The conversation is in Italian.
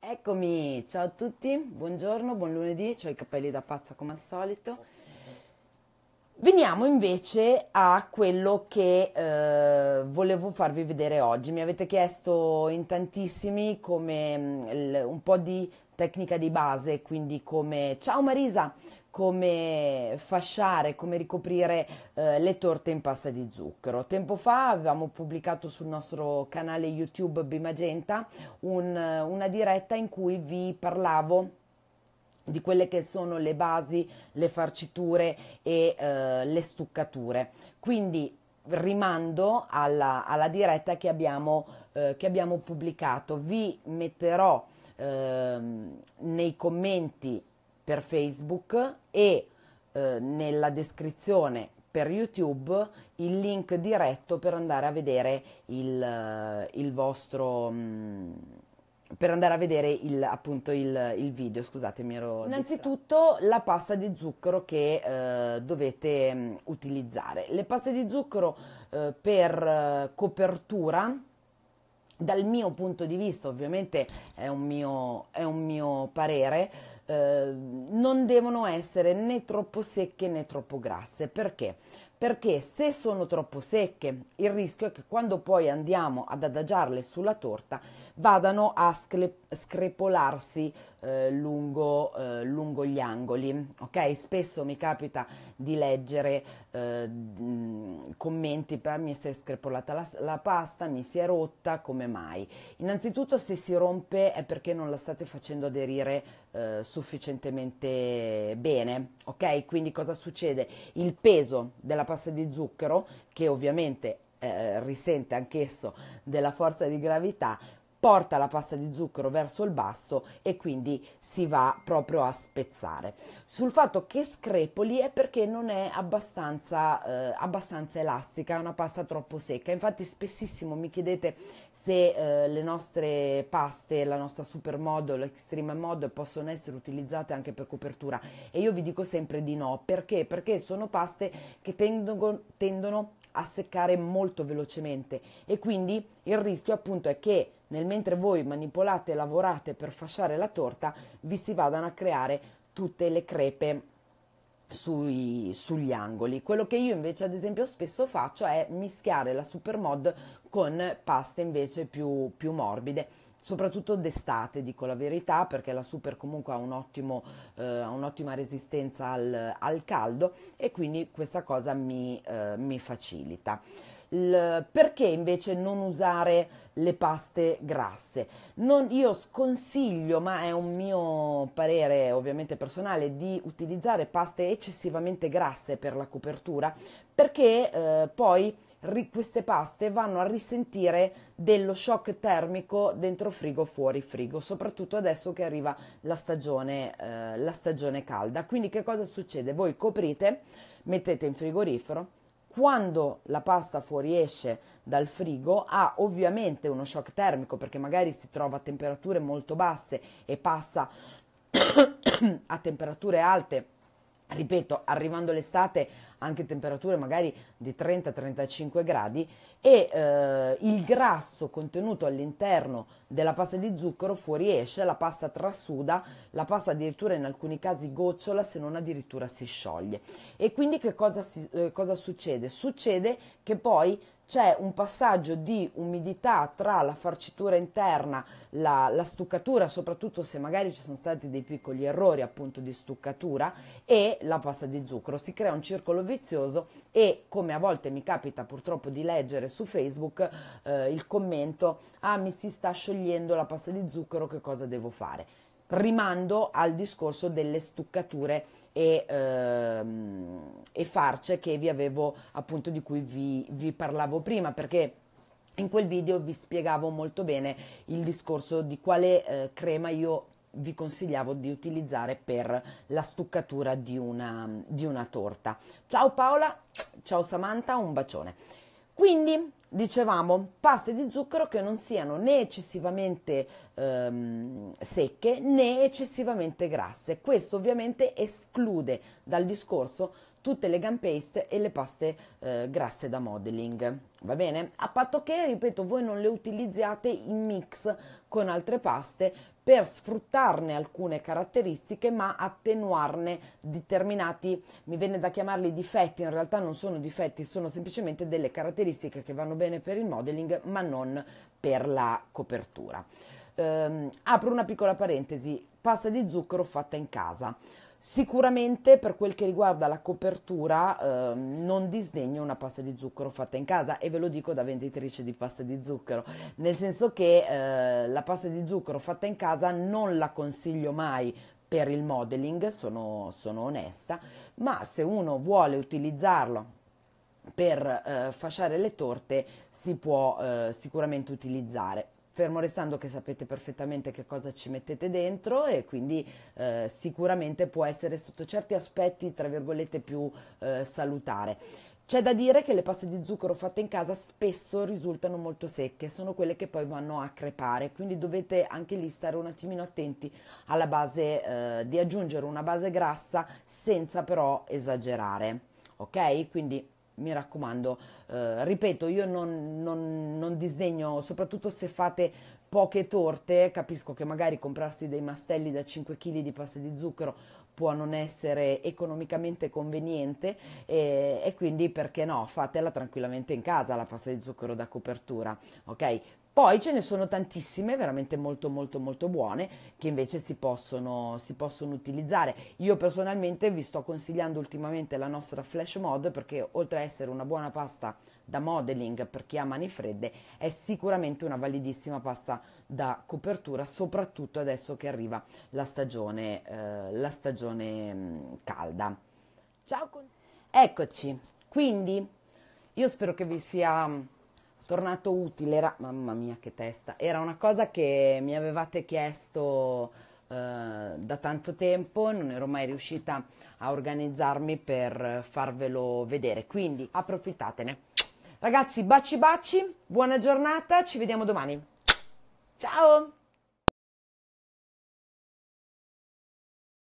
Eccomi, ciao a tutti, buongiorno, buon lunedì, ho i capelli da pazza come al solito. Veniamo invece a quello che eh, volevo farvi vedere oggi. Mi avete chiesto in tantissimi come mm, un po' di tecnica di base, quindi come ciao Marisa, come fasciare, come ricoprire eh, le torte in pasta di zucchero. Tempo fa avevamo pubblicato sul nostro canale YouTube Bimagenta un, una diretta in cui vi parlavo di quelle che sono le basi, le farciture e eh, le stuccature. Quindi rimando alla, alla diretta che abbiamo, eh, che abbiamo, pubblicato. Vi metterò ehm, nei commenti per Facebook e eh, nella descrizione per YouTube il link diretto per andare a vedere il, eh, il vostro... Mm, per andare a vedere il, appunto il, il video, scusatemi ero... Innanzitutto distra... la pasta di zucchero che eh, dovete mm, utilizzare. Le paste di zucchero eh, per eh, copertura, dal mio punto di vista, ovviamente è un mio, è un mio parere, Ehm, non devono essere né troppo secche né troppo grasse. Perché? Perché se sono troppo secche, il rischio è che quando poi andiamo ad adagiarle sulla torta vadano a sclep- screpolarsi eh, lungo, eh, lungo, gli angoli. Ok? Spesso mi capita di leggere eh, commenti per mi si è screpolata la, la pasta, mi si è rotta, come mai? Innanzitutto se si rompe è perché non la state facendo aderire eh, sufficientemente bene, ok? Quindi cosa succede? Il peso della pasta di zucchero, che ovviamente eh, risente anch'esso della forza di gravità, porta la pasta di zucchero verso il basso e quindi si va proprio a spezzare. Sul fatto che screpoli è perché non è abbastanza, eh, abbastanza elastica, è una pasta troppo secca. Infatti spessissimo mi chiedete se eh, le nostre paste, la nostra supermodo, l'extreme mod possono essere utilizzate anche per copertura e io vi dico sempre di no, perché? Perché sono paste che tendono, tendono a seccare molto velocemente e quindi il rischio appunto è che nel mentre voi manipolate e lavorate per fasciare la torta vi si vadano a creare tutte le crepe sui, sugli angoli. Quello che io invece ad esempio spesso faccio è mischiare la supermod con paste invece più, più morbide soprattutto d'estate, dico la verità, perché la Super comunque ha, un ottimo, eh, un'ottima resistenza al, al, caldo e quindi questa cosa mi, eh, mi facilita. Il, perché invece non usare le paste grasse? Non, io sconsiglio, ma è un mio parere ovviamente personale, di utilizzare paste eccessivamente grasse per la copertura perché eh, poi ri, queste paste vanno a risentire dello shock termico dentro frigo, fuori frigo, soprattutto adesso che arriva la stagione, eh, la stagione calda. Quindi che cosa succede? Voi coprite, mettete in frigorifero, quando la pasta fuoriesce dal frigo ha ovviamente uno shock termico perché magari si trova a temperature molto basse e passa a temperature alte ripeto, arrivando l'estate anche temperature magari di 30-35 gradi e eh, il grasso contenuto all'interno della pasta di zucchero fuoriesce, la pasta trasuda, la pasta addirittura in alcuni casi gocciola se non addirittura si scioglie. E quindi che cosa, si, eh, cosa succede? Succede che poi c'è un passaggio di umidità tra la farcitura interna, la, la, stuccatura, soprattutto se magari ci sono stati dei piccoli errori appunto di stuccatura, e la pasta di zucchero. Si crea un circolo vizioso e come a volte mi capita purtroppo di leggere su Facebook eh, il commento ah mi si sta sciogliendo la pasta di zucchero che cosa devo fare? Rimando al discorso delle stuccature e, ehm, e farce che vi avevo appunto di cui vi, vi parlavo prima perché in quel video vi spiegavo molto bene il discorso di quale eh, crema io vi consigliavo di utilizzare per la stuccatura di una, di una torta. Ciao Paola, ciao Samantha, un bacione. Quindi dicevamo paste di zucchero che non siano né eccessivamente ehm, secche né eccessivamente grasse. Questo ovviamente esclude dal discorso tutte le gum paste e le paste eh, grasse da modeling. Va bene? A patto che, ripeto, voi non le utilizziate in mix con altre paste per sfruttarne alcune caratteristiche ma attenuarne determinati, mi viene da chiamarli difetti, in realtà non sono difetti, sono semplicemente delle caratteristiche che vanno bene per il modeling ma non per la copertura. Ehm, apro una piccola parentesi, pasta di zucchero fatta in casa. Sicuramente per quel che riguarda la copertura eh, non disdegno una pasta di zucchero fatta in casa e ve lo dico da venditrice di pasta di zucchero, nel senso che eh, la pasta di zucchero fatta in casa non la consiglio mai per il modeling, sono, sono onesta, ma se uno vuole utilizzarlo per eh, fasciare le torte si può eh, sicuramente utilizzare fermo restando che sapete perfettamente che cosa ci mettete dentro e quindi eh, sicuramente può essere sotto certi aspetti, tra virgolette, più eh, salutare. C'è da dire che le paste di zucchero fatte in casa spesso risultano molto secche, sono quelle che poi vanno a crepare, quindi dovete anche lì stare un attimino attenti alla base, eh, di aggiungere una base grassa senza però esagerare, ok? Quindi mi raccomando, eh, ripeto, io non, non, non disdegno, soprattutto se fate poche torte, capisco che magari comprarsi dei mastelli da 5 kg di pasta di zucchero può non essere economicamente conveniente e, eh, e, quindi perché no, fatela tranquillamente in casa la pasta di zucchero da copertura, ok? Poi ce ne sono tantissime, veramente molto molto molto buone, che invece si possono, si possono utilizzare. Io personalmente vi sto consigliando ultimamente la nostra Flash Mod perché oltre a essere una buona pasta da modeling per chi ha mani fredde, è sicuramente una validissima pasta da copertura, soprattutto adesso che arriva la stagione, eh, la stagione mm, calda. Ciao! Eccoci, quindi io spero che vi sia tornato utile, era, mamma mia che testa, era una cosa che mi avevate chiesto eh, da tanto tempo, non ero mai riuscita a organizzarmi per farvelo vedere, quindi approfittatene. Ragazzi, baci baci, buona giornata, ci vediamo domani. Ciao!